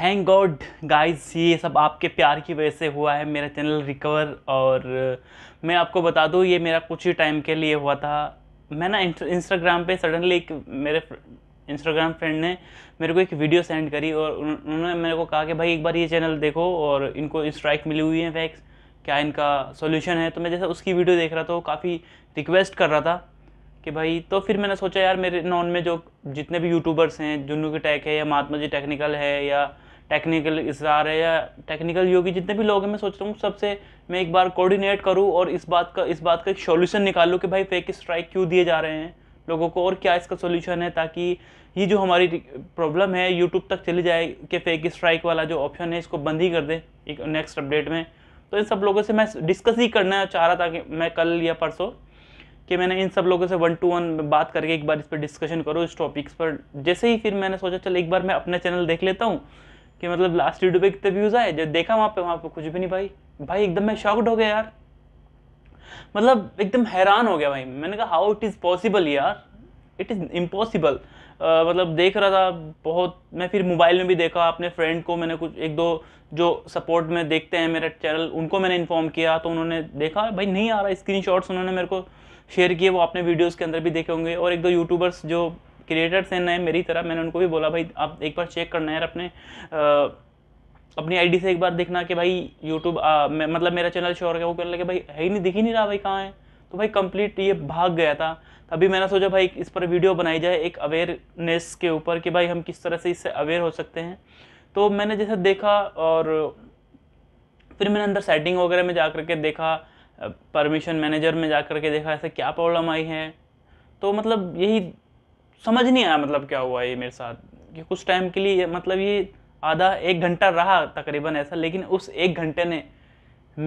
thank God guys ये सब आपके प्यार की वजह से हुआ है मेरा चैनल रिकवर और मैं आपको बता दूँ ये मेरा कुछ ही टाइम के लिए हुआ था मैं ना इंस्टाग्राम पे सडनली एक मेरे इंस्टाग्राम फ्रेंड ने मेरे को एक वीडियो सेंड करी और उन्होंने मेरे को कहा कि भाई एक बार ये चैनल देखो और इनको स्ट्राइक मिली हुई है फैक्स क्या इनका सोल्यूशन है तो मैं जैसे उसकी वीडियो देख रहा था वो काफ़ी रिक्वेस्ट कर रहा था कि भाई तो फिर मैंने सोचा यार मेरे नॉन में जो जितने भी यूट्यूबर्स हैं जुन्नू की टैक है या महात्मा जी टेक्निकल है या टेक्निकल इजहार है या टेक्निकल योगी जितने भी लोग हैं मैं सोच रहा हूँ सबसे मैं एक बार कोऑर्डिनेट करूँ और इस बात का इस बात का एक सोल्यूशन निकालूँ कि भाई फेक स्ट्राइक क्यों दिए जा रहे हैं लोगों को और क्या इसका सोल्यूशन है ताकि ये जो हमारी प्रॉब्लम है यूट्यूब तक चली जाए कि फेक स्ट्राइक वाला जो ऑप्शन है इसको बंद ही कर दे एक नेक्स्ट अपडेट में तो इन सब लोगों से मैं डिस्कस ही करना चाह रहा था कि मैं कल या परसों कि मैंने इन सब लोगों से वन टू वन बात करके एक बार इस पर डिस्कशन करो इस टॉपिक्स पर जैसे ही फिर मैंने सोचा चल एक बार मैं अपना चैनल देख लेता हूँ कि मतलब लास्ट वीडियो पे कितने व्यूज़ आए जब देखा वहाँ पे वहाँ पे कुछ भी नहीं भाई भाई एकदम मैं शॉक्ड हो गया यार मतलब एकदम हैरान हो गया भाई मैंने कहा हाउ इट इज़ पॉसिबल यार इट इज़ इम्पॉसिबल मतलब देख रहा था बहुत मैं फिर मोबाइल में भी देखा अपने फ्रेंड को मैंने कुछ एक दो जो सपोर्ट में देखते हैं मेरा चैनल उनको मैंने इन्फॉर्म किया तो उन्होंने देखा भाई नहीं आ रहा स्क्रीन उन्होंने मेरे को शेयर किए वो अपने वीडियोज़ के अंदर भी देखे होंगे और एक दो यूट्यूबर्स जो क्रिएटर्स हैं नए मेरी तरह मैंने उनको भी बोला भाई आप एक बार चेक करना यार अपने आ, अपनी आईडी से एक बार देखना कि भाई यूट्यूब मतलब मेरा चैनल शोर गया वो करने लगे भाई है ही नहीं दिख ही नहीं रहा भाई कहाँ है तो भाई कंप्लीट ये भाग गया था तभी मैंने सोचा भाई इस पर वीडियो बनाई जाए एक अवेयरनेस के ऊपर कि भाई हम किस तरह से इससे अवेयर हो सकते हैं तो मैंने जैसे देखा और फिर मैंने अंदर सेटिंग वगैरह में जा करके देखा परमिशन मैनेजर में जा करके देखा ऐसे क्या प्रॉब्लम आई है तो मतलब यही समझ नहीं आया मतलब क्या हुआ ये मेरे साथ कि कुछ टाइम के लिए मतलब ये आधा एक घंटा रहा तकरीबन ऐसा लेकिन उस एक घंटे ने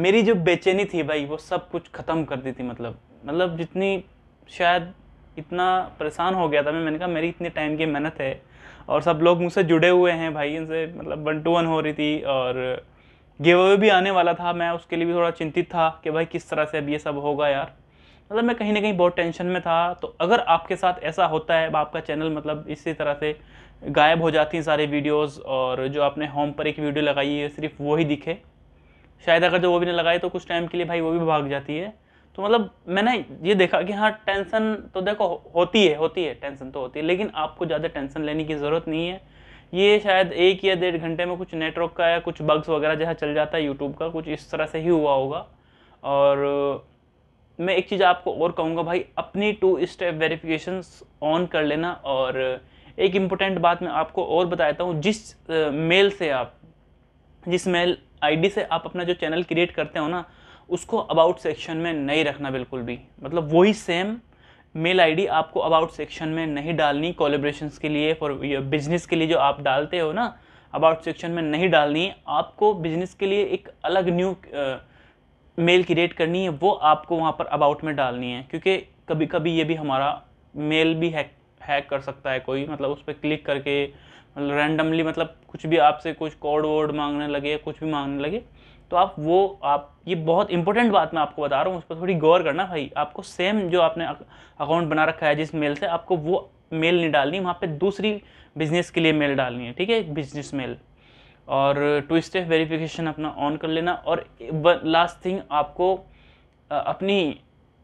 मेरी जो बेचैनी थी भाई वो सब कुछ ख़त्म कर दी थी मतलब मतलब जितनी शायद इतना परेशान हो गया था मैं मैंने कहा मेरी इतने टाइम की मेहनत है और सब लोग मुझसे जुड़े हुए हैं भाई इनसे मतलब वन टू वन हो रही थी और गिव अवे भी आने वाला था मैं उसके लिए भी थोड़ा चिंतित था कि भाई किस तरह से अब ये सब होगा यार मतलब मैं कहीं ना कहीं बहुत टेंशन में था तो अगर आपके साथ ऐसा होता है आपका चैनल मतलब इसी तरह से गायब हो जाती हैं सारे वीडियोस और जो आपने होम पर एक वीडियो लगाई है सिर्फ वो ही दिखे शायद अगर जो वो भी नहीं लगाए तो कुछ टाइम के लिए भाई वो भी भाग जाती है तो मतलब मैंने ये देखा कि हाँ टेंशन तो देखो होती है होती है टेंशन तो होती है लेकिन आपको ज़्यादा टेंशन लेने की ज़रूरत नहीं है ये शायद एक या डेढ़ घंटे में कुछ नेटवर्क का या कुछ बग्स वगैरह जहाँ चल जाता है यूट्यूब का कुछ इस तरह से ही हुआ होगा और मैं एक चीज़ आपको और कहूँगा भाई अपनी टू स्टेप वेरिफिकेशन ऑन कर लेना और एक इम्पोर्टेंट बात मैं आपको और बताता हूँ जिस मेल से आप जिस मेल आईडी से आप अपना जो चैनल क्रिएट करते हो ना उसको अबाउट सेक्शन में नहीं रखना बिल्कुल भी मतलब वही सेम मेल आईडी आपको अबाउट सेक्शन में नहीं डालनी कोलेब्रेशन के लिए फॉर बिजनेस के लिए जो आप डालते हो ना अबाउट सेक्शन में नहीं डालनी आपको बिजनेस के लिए एक अलग न्यू मेल क्रिएट करनी है वो आपको वहाँ पर अबाउट में डालनी है क्योंकि कभी कभी ये भी हमारा मेल भी हैक हैक कर सकता है कोई मतलब उस पर क्लिक करके मतलब रैंडमली मतलब कुछ भी आपसे कुछ कोड वोड मांगने लगे कुछ भी मांगने लगे तो आप वो आप ये बहुत इंपॉर्टेंट बात मैं आपको बता रहा हूँ उस पर थोड़ी गौर करना भाई आपको सेम जो आपने अकाउंट बना रखा है जिस मेल से आपको वो मेल नहीं डालनी वहाँ पे दूसरी बिजनेस के लिए मेल डालनी है ठीक है बिजनेस मेल और टू स्टेप वेरिफिकेशन अपना ऑन कर लेना और लास्ट थिंग आपको अपनी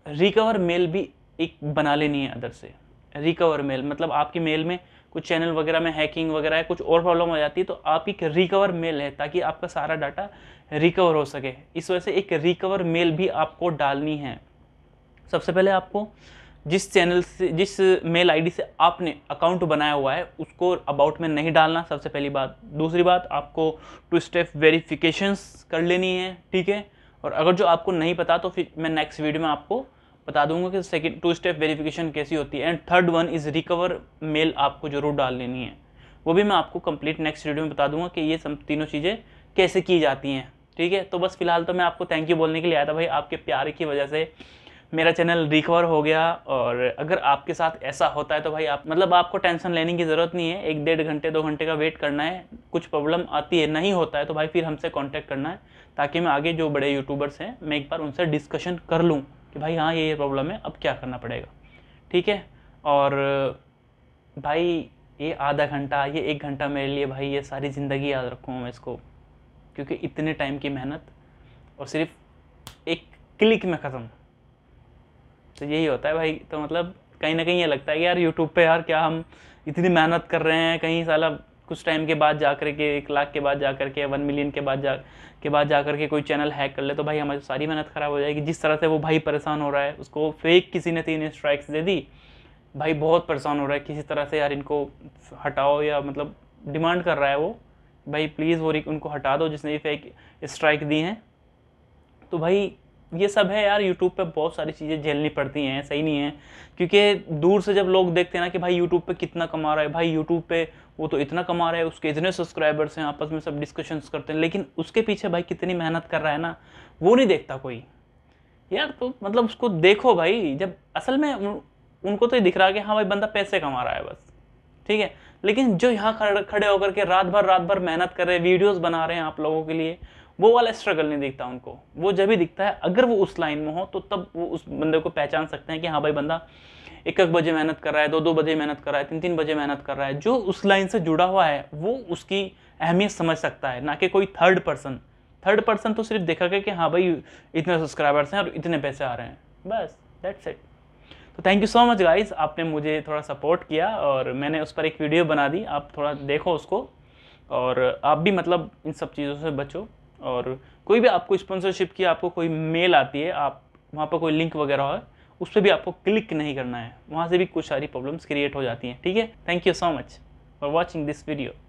रिकवर मेल भी एक बना लेनी है अदर से रिकवर मेल मतलब आपकी मेल में कुछ चैनल वगैरह में हैकिंग वगैरह है कुछ और प्रॉब्लम हो जाती है तो आप एक रिकवर मेल है ताकि आपका सारा डाटा रिकवर हो सके इस वजह से एक रिकवर मेल भी आपको डालनी है सबसे पहले आपको जिस चैनल से जिस मेल आईडी से आपने अकाउंट बनाया हुआ है उसको अबाउट में नहीं डालना सबसे पहली बात दूसरी बात आपको टू स्टेप वेरिफिकेशंस कर लेनी है ठीक है और अगर जो आपको नहीं पता तो फिर मैं नेक्स्ट वीडियो में आपको बता दूंगा कि सेकेंड टू स्टेप वेरीफिकेशन कैसी होती है and third one is recover mail आपको जरूर डाल लेनी है वो भी मैं आपको कंप्लीट नेक्स्ट वीडियो में बता दूंगा कि ये सब तीनों चीज़ें कैसे की जाती हैं ठीक है तो बस फिलहाल तो मैं आपको थैंक यू बोलने के लिए आया था भाई आपके प्यार की वजह से मेरा चैनल रिकवर हो गया और अगर आपके साथ ऐसा होता है तो भाई आप मतलब आपको टेंशन लेने की ज़रूरत नहीं है एक डेढ़ घंटे दो घंटे का वेट करना है कुछ प्रॉब्लम आती है नहीं होता है तो भाई फिर हमसे कॉन्टैक्ट करना है ताकि मैं आगे जो बड़े यूट्यूबर्स हैं मैं एक बार उनसे डिस्कशन कर लूँ कि भाई हाँ ये ये प्रॉब्लम है अब क्या करना पड़ेगा ठीक है और भाई ये आधा घंटा ये एक घंटा मेरे लिए भाई ये सारी ज़िंदगी याद रखूँ मैं इसको क्योंकि इतने टाइम की मेहनत और सिर्फ एक क्लिक में ख़त्म तो यही होता है भाई तो मतलब कहीं ना कहीं ये लगता है कि यार यूट्यूब पे यार क्या हम इतनी मेहनत कर रहे हैं कहीं साला कुछ टाइम के बाद जा कर के एक लाख के बाद जा कर के वन मिलियन के बाद जा के बाद जा कर के कोई चैनल हैक कर ले तो भाई हमारी सारी मेहनत ख़राब हो जाएगी जिस तरह से वो भाई परेशान हो रहा है उसको फेक किसी ने तीन स्ट्राइक्स दे दी भाई बहुत परेशान हो रहा है किसी तरह से यार इनको हटाओ या मतलब डिमांड कर रहा है वो भाई प्लीज़ वो उनको हटा दो जिसने ये फेक स्ट्राइक दी हैं तो भाई ये सब है यार यूट्यूब पे बहुत सारी चीज़ें झेलनी पड़ती हैं सही नहीं है क्योंकि दूर से जब लोग देखते हैं ना कि भाई यूट्यूब पे कितना कमा रहा है भाई यूट्यूब पे वो तो इतना कमा रहा है उसके इतने सब्सक्राइबर्स हैं आपस में सब डिस्कशंस करते हैं लेकिन उसके पीछे भाई कितनी मेहनत कर रहा है ना वो नहीं देखता कोई यार तो मतलब उसको देखो भाई जब असल में उन, उनको तो ये दिख रहा है कि हाँ भाई बंदा पैसे कमा रहा है बस ठीक है लेकिन जो यहाँ खड़े होकर के रात भर रात भर मेहनत कर रहे हैं वीडियोज़ बना रहे हैं आप लोगों के लिए वो वाला स्ट्रगल नहीं दिखता उनको वो जब भी दिखता है अगर वो उस लाइन में हो तो तब वो उस बंदे को पहचान सकते हैं कि हाँ भाई बंदा एक एक बजे मेहनत कर रहा है दो दो बजे मेहनत कर रहा है तीन तीन बजे मेहनत कर रहा है जो उस लाइन से जुड़ा हुआ है वो उसकी अहमियत समझ सकता है ना कि कोई थर्ड पर्सन थर्ड पर्सन तो सिर्फ देखा गया कि हाँ भाई इतने सब्सक्राइबर्स हैं और इतने पैसे आ रहे हैं बस दैट्स इट तो thank you so much guys आपने मुझे थोड़ा सपोर्ट किया और मैंने उस पर एक वीडियो बना दी आप थोड़ा देखो उसको और आप भी मतलब इन सब चीज़ों से बचो और कोई भी आपको स्पॉन्सरशिप की आपको कोई मेल आती है आप वहाँ पर कोई लिंक वगैरह हो उस पर भी आपको क्लिक नहीं करना है वहाँ से भी कुछ सारी प्रॉब्लम्स क्रिएट हो जाती हैं ठीक है thank you so much for watching this video